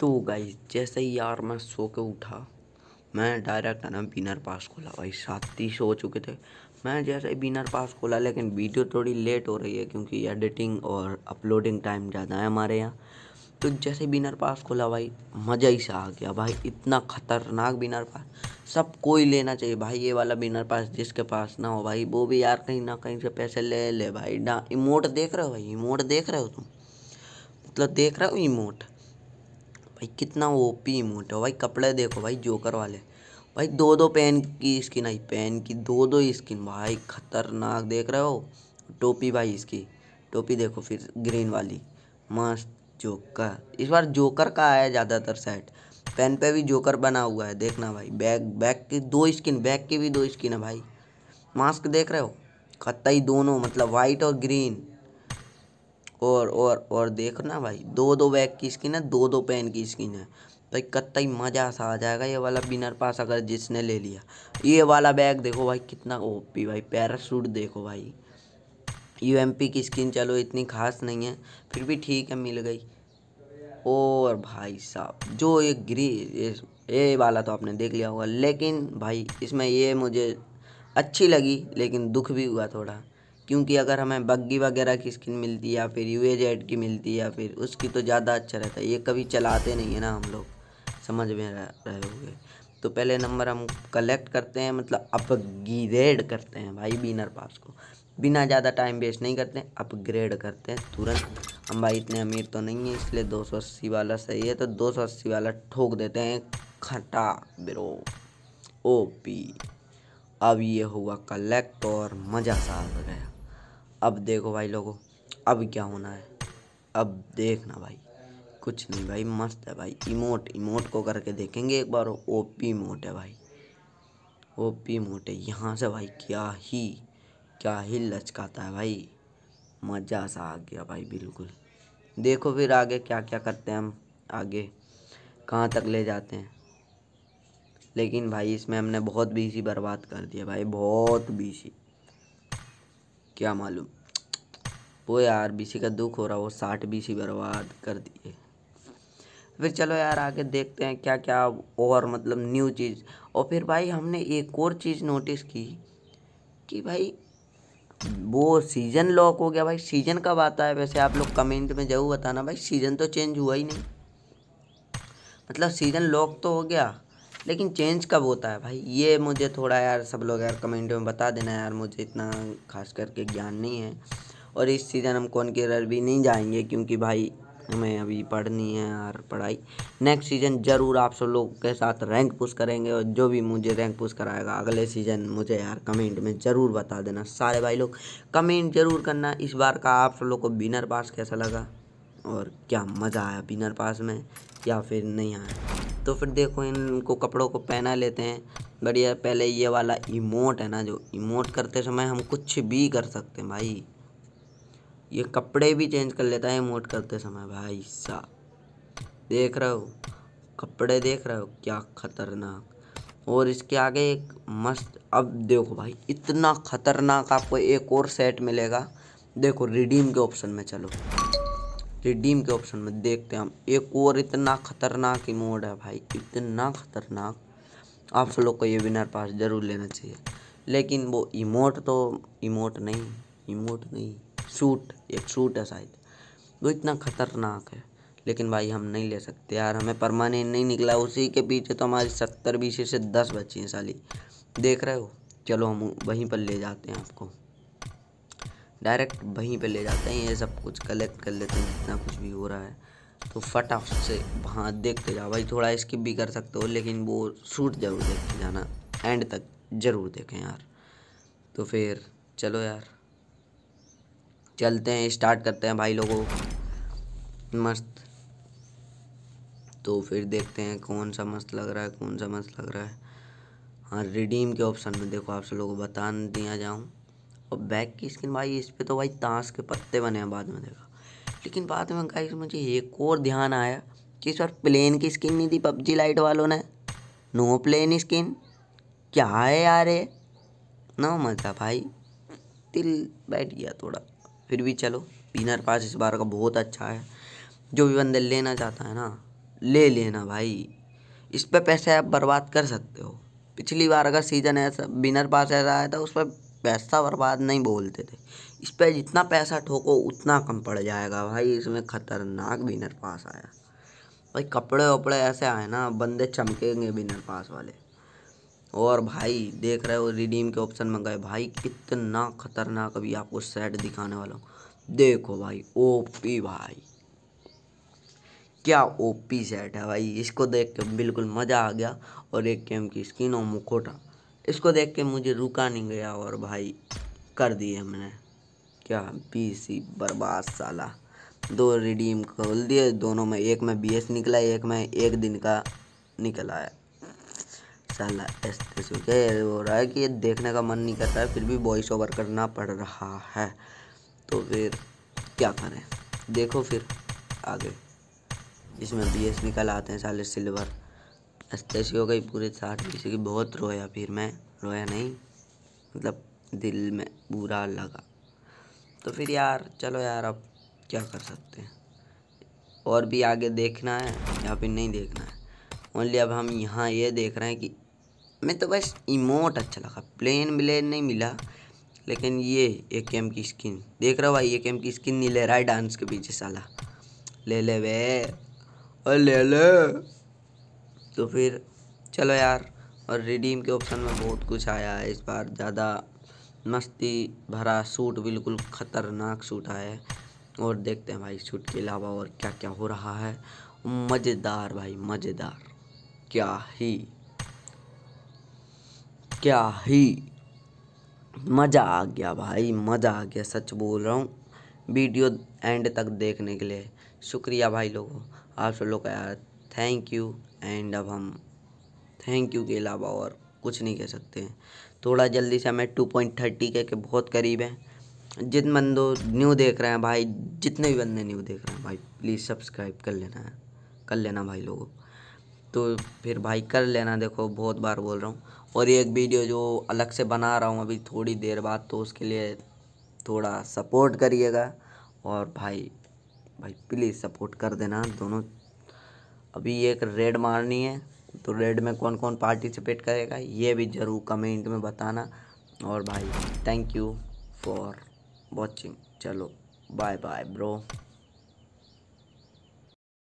तो गाइस जैसे ही यार मैं सो के उठा मैं डायरेक्ट है ना बिनर पास खोला भाई सात ही सो चुके थे मैं जैसे ही बिनर पास खोला लेकिन वीडियो थोड़ी लेट हो रही है क्योंकि एडिटिंग और अपलोडिंग टाइम ज़्यादा है हमारे यहाँ तो जैसे ही बिनर पास खोला भाई मज़ा ही सा आ गया भाई इतना खतरनाक बिनर पास सब कोई लेना चाहिए भाई ये वाला बिनर पास जिसके पास ना हो भाई वो भी यार कहीं ना कहीं से पैसे ले ले भाई डा इमोट देख रहे हो भाई इमोट देख रहे हो तुम मतलब देख रहे हो इमोट भाई कितना ओपी इमोट है भाई कपड़े देखो भाई जोकर वाले भाई दो दो पेन की स्किन आई पेन की दो दो स्किन भाई खतरनाक देख रहे हो टोपी भाई इसकी टोपी देखो फिर ग्रीन वाली मस्त जोकर इस बार जोकर का आया ज़्यादातर सेट पेन पे भी जोकर बना हुआ है देखना भाई बैग बैग की दो स्किन बैग की भी दो स्किन है भाई मास्क देख रहे हो ही दोनों मतलब वाइट और ग्रीन और और और देखो ना भाई दो दो बैग की स्किन है दो दो पेन की स्किन है तो कत्ता ही मज़ा सा आ जाएगा ये वाला बिनर पास अगर जिसने ले लिया ये वाला बैग देखो भाई कितना ओपी भाई पैराशूट देखो भाई यू की स्किन चलो इतनी खास नहीं है फिर भी ठीक है मिल गई और भाई साहब जो ये ग्री ये, ये वाला तो आपने देख लिया होगा लेकिन भाई इसमें ये मुझे अच्छी लगी लेकिन दुख भी हुआ थोड़ा क्योंकि अगर हमें बग्गी वगैरह की स्किन मिलती है या फिर यू जेड की मिलती है या फिर उसकी तो ज़्यादा अच्छा रहता है ये कभी चलाते नहीं है ना हम लोग समझ में रहे तो पहले नंबर हम कलेक्ट करते हैं मतलब अपग्रेड करते हैं भाई बीनर पास को बिना ज़्यादा टाइम वेस्ट नहीं करते अपग्रेड करते हैं तुरंत हम भाई इतने अमीर तो नहीं है इसलिए 280 वाला सही है तो 280 वाला ठोक देते हैं खटा ब्रो ओपी अब ये हुआ कलेक्ट और मज़ा सा आ गया अब देखो भाई लोगों अब क्या होना है अब देखना भाई कुछ नहीं भाई मस्त है भाई इमोट इमोट को करके देखेंगे एक बार ओ पी मोट है भाई ओ पी मोट है यहाँ से भाई क्या ही क्या ही लचकाता है भाई मज़ा सा आ गया भाई बिल्कुल देखो फिर आगे क्या क्या करते हैं हम आगे कहाँ तक ले जाते हैं लेकिन भाई इसमें हमने बहुत बीसी बर्बाद कर दिया भाई बहुत बीसी क्या मालूम वो यार बीसी का दुख हो रहा वो साठ बीसी बर्बाद कर दिए फिर चलो यार आगे देखते हैं क्या क्या और मतलब न्यू चीज़ और फिर भाई हमने एक और चीज़ नोटिस की कि भाई वो सीज़न लॉक हो गया भाई सीज़न कब आता है वैसे आप लोग कमेंट में ज़रूर बताना भाई सीज़न तो चेंज हुआ ही नहीं मतलब सीज़न लॉक तो हो गया लेकिन चेंज कब होता है भाई ये मुझे थोड़ा यार सब लोग यार कमेंट में बता देना यार मुझे इतना खास करके ज्ञान नहीं है और इस सीज़न हम कौन के रर भी नहीं जाएंगे क्योंकि भाई हमें अभी पढ़नी है यार पढ़ाई नेक्स्ट सीज़न ज़रूर आप सब लोग के साथ रैंक पुश करेंगे और जो भी मुझे रैंक पुश कराएगा अगले सीज़न मुझे यार कमेंट में ज़रूर बता देना सारे भाई लोग कमेंट ज़रूर करना इस बार का आप सब लोग को बिनर पास कैसा लगा और क्या मज़ा आया बिनर पास में या फिर नहीं आया तो फिर देखो इनको कपड़ों को पहना लेते हैं बढ़िया पहले ये वाला इमोट है ना जो इमोट करते समय हम कुछ भी कर सकते हैं भाई ये कपड़े भी चेंज कर लेता है इमोट करते समय भाई सा देख रहे हो कपड़े देख रहे हो क्या खतरनाक और इसके आगे एक मस्त अब देखो भाई इतना खतरनाक आपको एक और सेट मिलेगा देखो रिडीम के ऑप्शन में चलो रिडीम के ऑप्शन में देखते हैं हम एक और इतना खतरनाक इमोड है भाई इतना खतरनाक आप लोग को ये विनर पास जरूर लेना चाहिए लेकिन वो इमोट तो इमोट नहीं इमोट नहीं सूट एक सूट है शायद वो इतना ख़तरनाक है लेकिन भाई हम नहीं ले सकते यार हमें परमानेंट नहीं निकला उसी के पीछे तो हमारी सत्तर बीस से दस बच्चे हैं साली देख रहे हो चलो हम वहीं पर ले जाते हैं आपको डायरेक्ट वहीं पर ले जाते हैं ये सब कुछ कलेक्ट कर लेते हैं जितना कुछ भी हो रहा है तो फटाफट से वहाँ देखते जाओ भाई थोड़ा स्किप भी कर सकते हो लेकिन वो सूट ज़रूर देखते जाना एंड तक ज़रूर देखें यार तो फिर चलो यार चलते हैं स्टार्ट करते हैं भाई लोगों मस्त तो फिर देखते हैं कौन सा मस्त लग रहा है कौन सा मस्त लग रहा है हाँ रिडीम के ऑप्शन में देखो आप सब लोगों को बता दिया जाऊँ और बैक की स्किन भाई इस पर तो भाई ताश के पत्ते बने हैं बाद में देखा लेकिन बाद में गाइस मुझे एक और ध्यान आया कि इस बार प्लेन की स्किन नहीं थी पबजी लाइट वालों ने नो प्लेन स्किन क्या है यार ना मजा भाई दिल बैठ गया थोड़ा फिर भी चलो विनर पास इस बार का बहुत अच्छा है जो भी बंदे लेना चाहता है ना ले लेना भाई इस पर पैसे आप बर्बाद कर सकते हो पिछली बार अगर सीज़न ऐसा विनर पास ऐसा आया था उस पर पैसा बर्बाद नहीं बोलते थे इस पर जितना पैसा ठोको उतना कम पड़ जाएगा भाई इसमें ख़तरनाक विनर पास आया भाई कपड़े वपड़े ऐसे आए ना बंदे चमकेंगे विनर पास वाले और भाई देख रहे हो रिडीम के ऑप्शन में गए भाई कितना खतरनाक अभी आपको सेट दिखाने वाला हूँ देखो भाई ओपी भाई क्या ओपी सेट है भाई इसको देख के बिल्कुल मज़ा आ गया और एक गेम की स्किन और मुखोटा इसको देख के मुझे रुका नहीं गया और भाई कर दिए हमने क्या बी सी बर्बाद साला दो रिडीम खोल दिए दोनों में एक में बी एस निकला एक में एक दिन का निकला है साला ऐसे सोचे हो रहा है कि ये देखने का मन नहीं करता है फिर भी वॉइस ओवर करना पड़ रहा है तो फिर क्या करें देखो फिर आगे इसमें बी एस निकल आते हैं साले सिल्वर ऐसे हो गई पूरे साथ किसी की बहुत रोया फिर मैं रोया नहीं मतलब दिल में बुरा लगा तो फिर यार चलो यार अब क्या कर सकते हैं और भी आगे देखना है या फिर नहीं देखना है ओनली अब हम यहाँ ये देख रहे हैं कि मैं तो बस इमोट अच्छा लगा प्लेन ब्लेन नहीं मिला लेकिन ये ए के एम की स्किन देख रहा भाई ए के एम की स्किन नहीं ले रहा है डांस के पीछे साला ले ले वे और ले ले तो फिर चलो यार और रिडीम के ऑप्शन में बहुत कुछ आया है इस बार ज़्यादा मस्ती भरा सूट बिल्कुल ख़तरनाक सूट आया है और देखते हैं भाई सूट के अलावा और क्या क्या हो रहा है मज़ेदार भाई मज़ेदार क्या ही क्या ही मज़ा आ गया भाई मज़ा आ गया सच बोल रहा हूँ वीडियो एंड तक देखने के लिए शुक्रिया भाई लोगों आप सब लोग का यार थैंक यू एंड अब हम थैंक यू के अलावा और कुछ नहीं कह सकते हैं थोड़ा जल्दी से हमें टू पॉइंट थर्टी के, के बहुत करीब हैं जिन बंदो न्यू देख रहे हैं भाई जितने भी बंदे न्यू देख रहे हैं भाई प्लीज़ सब्सक्राइब कर लेना है कर लेना भाई लोगों तो फिर भाई कर लेना देखो बहुत बार बोल रहा हूँ और एक वीडियो जो अलग से बना रहा हूँ अभी थोड़ी देर बाद तो उसके लिए थोड़ा सपोर्ट करिएगा और भाई भाई प्लीज़ सपोर्ट कर देना दोनों अभी एक रेड मारनी है तो रेड में कौन कौन पार्टिसिपेट करेगा ये भी ज़रूर कमेंट में बताना और भाई थैंक यू फॉर वॉचिंग चलो बाय बाय ब्रो